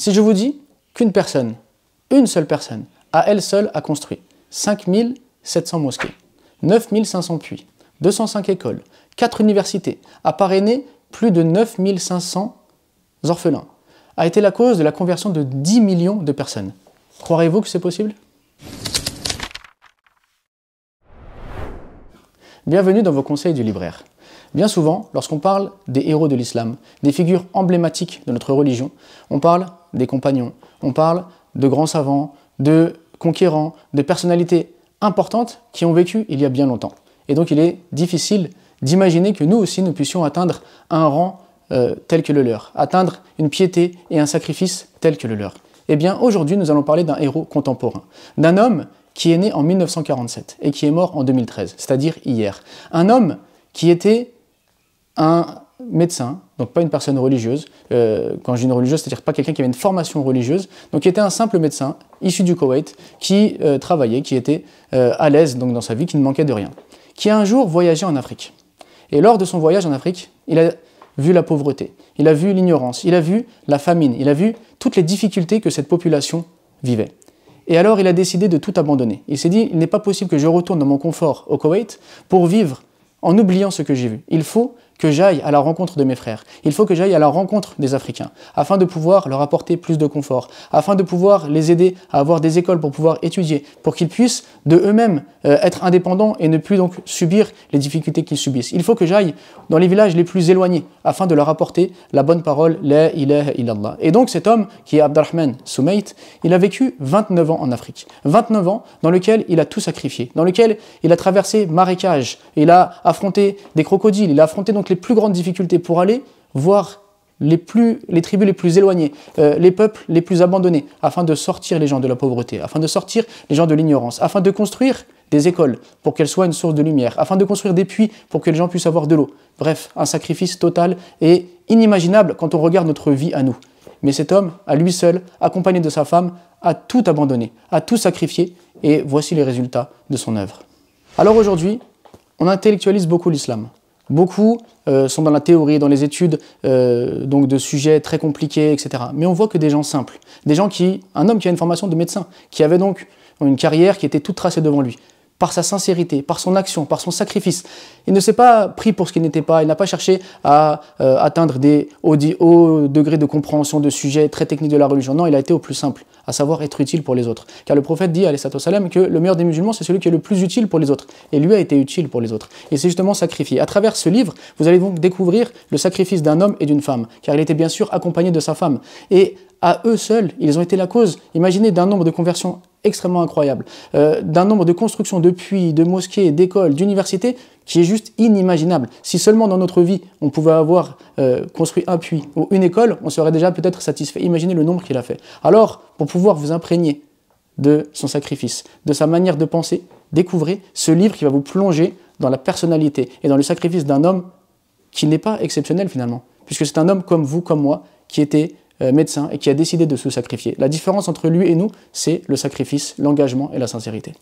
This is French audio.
Si je vous dis qu'une personne, une seule personne, à elle seule a construit 5700 mosquées, 9500 puits, 205 écoles, 4 universités, a parrainé plus de 9500 orphelins, a été la cause de la conversion de 10 millions de personnes. Croirez-vous que c'est possible Bienvenue dans vos conseils du libraire. Bien souvent, lorsqu'on parle des héros de l'islam, des figures emblématiques de notre religion, on parle des compagnons, on parle de grands savants, de conquérants, de personnalités importantes qui ont vécu il y a bien longtemps. Et donc il est difficile d'imaginer que nous aussi nous puissions atteindre un rang euh, tel que le leur, atteindre une piété et un sacrifice tel que le leur. Eh bien aujourd'hui nous allons parler d'un héros contemporain, d'un homme qui est né en 1947 et qui est mort en 2013, c'est-à-dire hier. Un homme qui était un médecin, donc pas une personne religieuse. quand euh, je dis une religieuse, c'est-à-dire pas quelqu'un qui avait une formation religieuse, donc qui était un simple médecin issu du Koweït qui euh, travaillait, qui était euh, à l'aise donc dans sa vie, qui ne manquait de rien, qui a un jour voyagé en Afrique. Et lors de son voyage en Afrique, il a vu la pauvreté, il a vu l'ignorance, il a vu la famine, il a vu toutes les difficultés que cette population vivait. Et alors il a décidé de tout abandonner. Il s'est dit, il n'est pas possible que je retourne dans mon confort au Koweït pour vivre en oubliant ce que j'ai vu. Il faut que j'aille à la rencontre de mes frères, il faut que j'aille à la rencontre des Africains, afin de pouvoir leur apporter plus de confort, afin de pouvoir les aider à avoir des écoles pour pouvoir étudier, pour qu'ils puissent de eux-mêmes euh, être indépendants et ne plus donc subir les difficultés qu'ils subissent. Il faut que j'aille dans les villages les plus éloignés, afin de leur apporter la bonne parole, la ilaha illallah. Et donc cet homme, qui est Abdurrahman Soumait, il a vécu 29 ans en Afrique, 29 ans dans lequel il a tout sacrifié, dans lequel il a traversé marécages, il a affronté des crocodiles, il a affronté donc les plus grandes difficultés pour aller voir les, plus, les tribus les plus éloignées, euh, les peuples les plus abandonnés, afin de sortir les gens de la pauvreté, afin de sortir les gens de l'ignorance, afin de construire des écoles pour qu'elles soient une source de lumière, afin de construire des puits pour que les gens puissent avoir de l'eau. Bref, un sacrifice total et inimaginable quand on regarde notre vie à nous. Mais cet homme, à lui seul, accompagné de sa femme, a tout abandonné, a tout sacrifié, et voici les résultats de son œuvre. Alors aujourd'hui, on intellectualise beaucoup l'islam. Beaucoup euh, sont dans la théorie, dans les études, euh, donc de sujets très compliqués, etc. Mais on voit que des gens simples, des gens qui, un homme qui a une formation de médecin, qui avait donc une carrière qui était toute tracée devant lui, par sa sincérité, par son action, par son sacrifice. Il ne s'est pas pris pour ce qu'il n'était pas, il n'a pas cherché à euh, atteindre des hauts, degrés de compréhension de sujets très techniques de la religion. Non, il a été au plus simple, à savoir être utile pour les autres. Car le prophète dit, à salam, que le meilleur des musulmans, c'est celui qui est le plus utile pour les autres. Et lui a été utile pour les autres. Et c'est justement sacrifié. À travers ce livre, vous allez donc découvrir le sacrifice d'un homme et d'une femme, car il était bien sûr accompagné de sa femme. Et à eux seuls, ils ont été la cause, imaginez, d'un nombre de conversions extrêmement incroyable, euh, d'un nombre de constructions de puits, de mosquées, d'écoles, d'universités qui est juste inimaginable. Si seulement dans notre vie, on pouvait avoir euh, construit un puits ou une école, on serait déjà peut-être satisfait. Imaginez le nombre qu'il a fait. Alors, pour pouvoir vous imprégner de son sacrifice, de sa manière de penser, découvrez ce livre qui va vous plonger dans la personnalité et dans le sacrifice d'un homme qui n'est pas exceptionnel finalement, puisque c'est un homme comme vous, comme moi, qui était euh, médecin et qui a décidé de se sacrifier. La différence entre lui et nous, c'est le sacrifice, l'engagement et la sincérité.